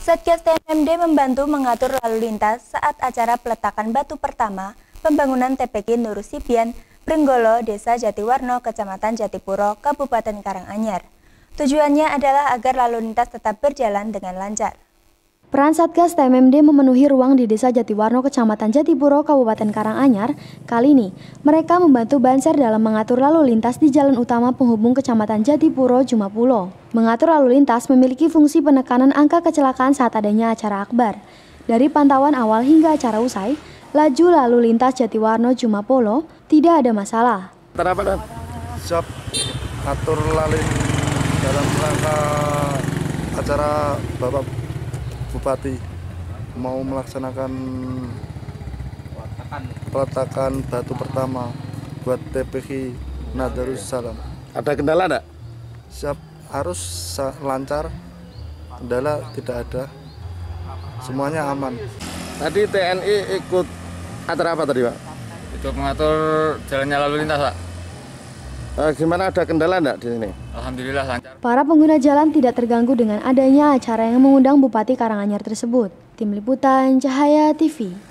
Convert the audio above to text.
Satgas TMMD membantu mengatur lalu lintas saat acara peletakan batu pertama pembangunan TPG Nurusipian, Brenggolo, Desa Jatiwarno, Kecamatan Jatipuro, Kabupaten Karanganyar. Tujuannya adalah agar lalu lintas tetap berjalan dengan lancar. Peran Satgas TMMD memenuhi ruang di Desa Jatiwarno, Kecamatan Jatiburo, Kabupaten Karanganyar. Kali ini, mereka membantu Banser dalam mengatur lalu lintas di jalan utama penghubung Kecamatan Jatiburo, Jumapulo. Mengatur lalu lintas memiliki fungsi penekanan angka kecelakaan saat adanya acara akbar. Dari pantauan awal hingga acara usai, laju lalu lintas Jatiwarno, Jumapulo, tidak ada masalah. Terdapat job atur lalu dalam rangka acara Bapak Bupati mau melaksanakan peletakan batu pertama buat TPK Nadarus Salam. Ada kendala enggak? Siap harus lancar, kendala tidak ada, semuanya aman. Tadi TNI ikut acara apa tadi pak? Ikut mengatur jalannya lalu lintas pak. Uh, gimana ada kendala enggak di sini? Alhamdulillah lancar. Para pengguna jalan tidak terganggu dengan adanya acara yang mengundang Bupati Karanganyar tersebut. Tim Liputan Cahaya TV.